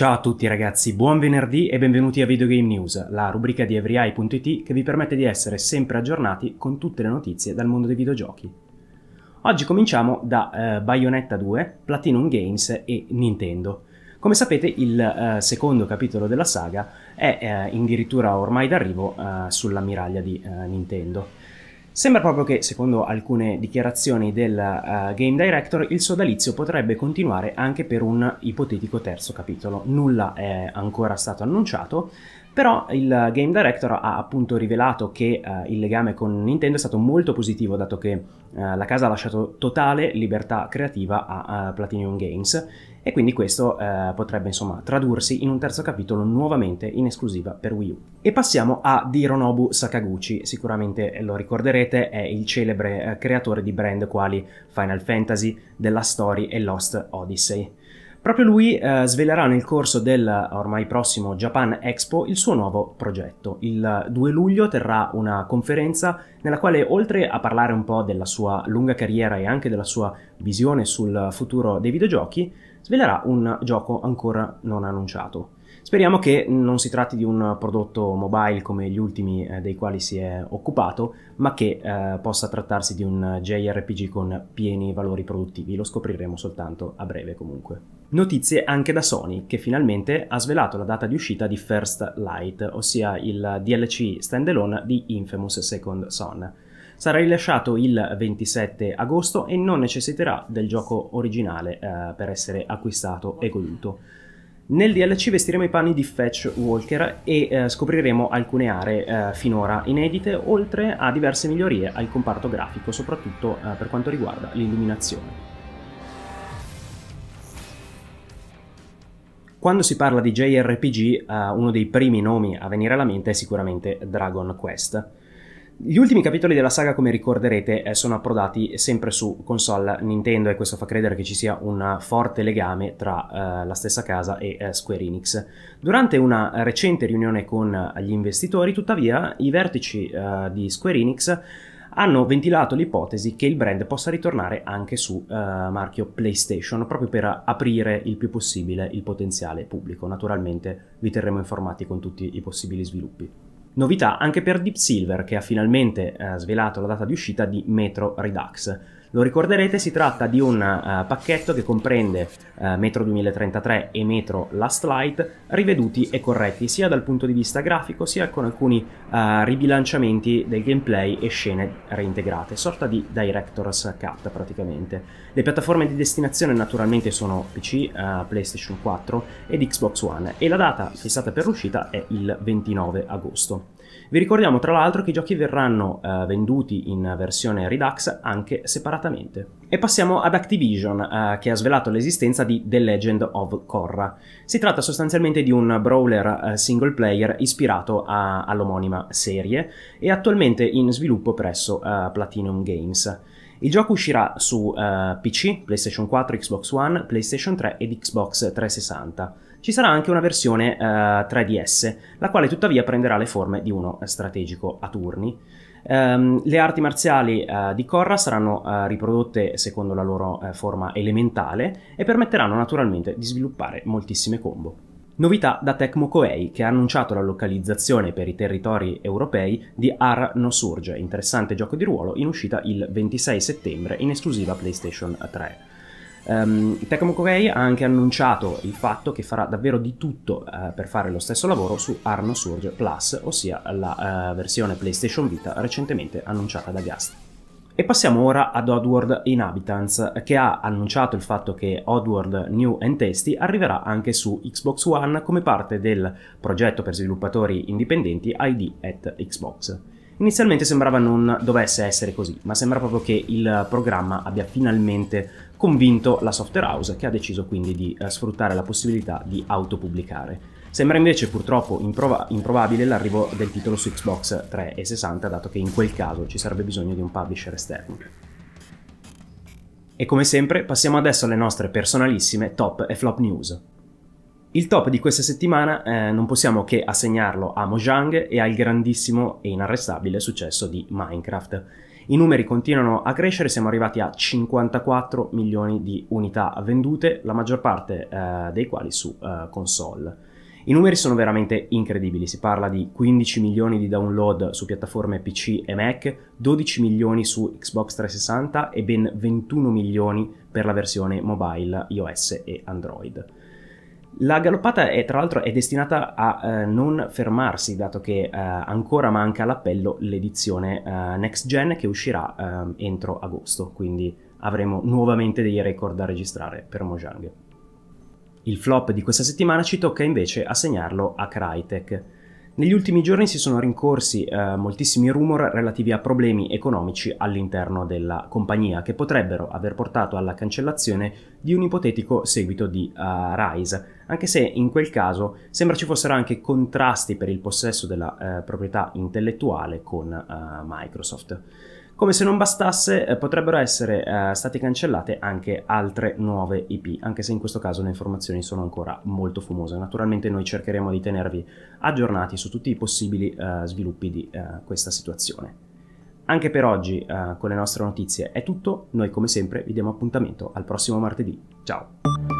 Ciao a tutti ragazzi, buon venerdì e benvenuti a Videogame News, la rubrica di everyeye.it che vi permette di essere sempre aggiornati con tutte le notizie dal mondo dei videogiochi. Oggi cominciamo da eh, Bayonetta 2, Platinum Games e Nintendo. Come sapete il eh, secondo capitolo della saga è eh, addirittura ormai d'arrivo eh, sull'ammiraglia di eh, Nintendo. Sembra proprio che, secondo alcune dichiarazioni del uh, Game Director, il sodalizio potrebbe continuare anche per un ipotetico terzo capitolo. Nulla è ancora stato annunciato, però il game director ha appunto rivelato che eh, il legame con Nintendo è stato molto positivo dato che eh, la casa ha lasciato totale libertà creativa a, a Platinum Games e quindi questo eh, potrebbe insomma tradursi in un terzo capitolo nuovamente in esclusiva per Wii U. E passiamo a Hironobu Sakaguchi, sicuramente lo ricorderete, è il celebre eh, creatore di brand quali Final Fantasy, Della Story e Lost Odyssey. Proprio lui eh, svelerà nel corso del ormai prossimo Japan Expo il suo nuovo progetto. Il 2 luglio terrà una conferenza nella quale oltre a parlare un po' della sua lunga carriera e anche della sua visione sul futuro dei videogiochi, svelerà un gioco ancora non annunciato. Speriamo che non si tratti di un prodotto mobile come gli ultimi eh, dei quali si è occupato, ma che eh, possa trattarsi di un JRPG con pieni valori produttivi, lo scopriremo soltanto a breve comunque. Notizie anche da Sony, che finalmente ha svelato la data di uscita di First Light, ossia il DLC standalone di Infamous Second Son. Sarà rilasciato il 27 agosto e non necessiterà del gioco originale eh, per essere acquistato e goduto. Nel DLC vestiremo i panni di Fetch Walker e eh, scopriremo alcune aree eh, finora inedite, oltre a diverse migliorie al comparto grafico, soprattutto eh, per quanto riguarda l'illuminazione. Quando si parla di JRPG, eh, uno dei primi nomi a venire alla mente è sicuramente Dragon Quest. Gli ultimi capitoli della saga, come ricorderete, eh, sono approdati sempre su console Nintendo e questo fa credere che ci sia un forte legame tra eh, la stessa casa e eh, Square Enix. Durante una recente riunione con gli investitori, tuttavia, i vertici eh, di Square Enix hanno ventilato l'ipotesi che il brand possa ritornare anche su eh, marchio PlayStation proprio per aprire il più possibile il potenziale pubblico. Naturalmente vi terremo informati con tutti i possibili sviluppi. Novità anche per Deep Silver che ha finalmente eh, svelato la data di uscita di Metro Redux. Lo ricorderete, si tratta di un uh, pacchetto che comprende uh, Metro 2033 e Metro Last Light riveduti e corretti sia dal punto di vista grafico sia con alcuni uh, ribilanciamenti del gameplay e scene reintegrate, sorta di director's cut praticamente. Le piattaforme di destinazione naturalmente sono PC, PlayStation 4 ed Xbox One e la data fissata per l'uscita è il 29 agosto. Vi ricordiamo tra l'altro che i giochi verranno eh, venduti in versione Redux anche separatamente. E passiamo ad Activision, eh, che ha svelato l'esistenza di The Legend of Korra. Si tratta sostanzialmente di un brawler eh, single player ispirato a, all'omonima serie e attualmente in sviluppo presso eh, Platinum Games. Il gioco uscirà su eh, PC, PlayStation 4, Xbox One, PlayStation 3 ed Xbox 360 ci sarà anche una versione eh, 3DS, la quale tuttavia prenderà le forme di uno eh, strategico a turni. Um, le arti marziali uh, di Korra saranno uh, riprodotte secondo la loro uh, forma elementale e permetteranno naturalmente di sviluppare moltissime combo. Novità da Tecmo Koei che ha annunciato la localizzazione per i territori europei di Ar No Surge, interessante gioco di ruolo in uscita il 26 settembre in esclusiva PlayStation 3. Um, Tecmo Koei ha anche annunciato il fatto che farà davvero di tutto uh, per fare lo stesso lavoro su Arno Surge Plus, ossia la uh, versione PlayStation Vita recentemente annunciata da Gast. E passiamo ora ad Oddworld Inhabitants, che ha annunciato il fatto che Oddworld New and Tasty arriverà anche su Xbox One come parte del progetto per sviluppatori indipendenti ID at Xbox. Inizialmente sembrava non dovesse essere così, ma sembra proprio che il programma abbia finalmente convinto la software house che ha deciso quindi di eh, sfruttare la possibilità di autopubblicare. Sembra invece purtroppo improba- improbabile l'arrivo del titolo su Xbox 360, dato che in quel caso ci sarebbe bisogno di un publisher esterno. E come sempre passiamo adesso alle nostre personalissime top e flop news. Il top di questa settimana eh, non possiamo che assegnarlo a Mojang e al grandissimo e inarrestabile successo di Minecraft. I numeri continuano a crescere, siamo arrivati a 54 milioni di unità vendute, la maggior parte eh, dei quali su eh, console. I numeri sono veramente incredibili, si parla di 15 milioni di download su piattaforme PC e Mac, 12 milioni su Xbox 360 e ben 21 milioni per la versione mobile iOS e Android. La galoppata è tra l'altro è destinata a eh, non fermarsi, dato che eh, ancora manca all'appello l'edizione eh, next gen che uscirà ehm, entro agosto, quindi avremo nuovamente dei record da registrare per Mojang. Il flop di questa settimana ci tocca invece assegnarlo a Crytek. Negli ultimi giorni si sono rincorsi eh, moltissimi rumor relativi a problemi economici all'interno della compagnia che potrebbero aver portato alla cancellazione di un ipotetico seguito di uh, Rise, anche se in quel caso sembra ci fossero anche contrasti per il possesso della eh, proprietà intellettuale con uh, Microsoft. Come se non bastasse, eh, potrebbero essere eh, state cancellate anche altre nuove IP, anche se in questo caso le informazioni sono ancora molto fumose. Naturalmente noi cercheremo di tenervi aggiornati su tutti i possibili eh, sviluppi di eh, questa situazione. Anche per oggi eh, con le nostre notizie è tutto, noi come sempre vi diamo appuntamento al prossimo martedì. Ciao!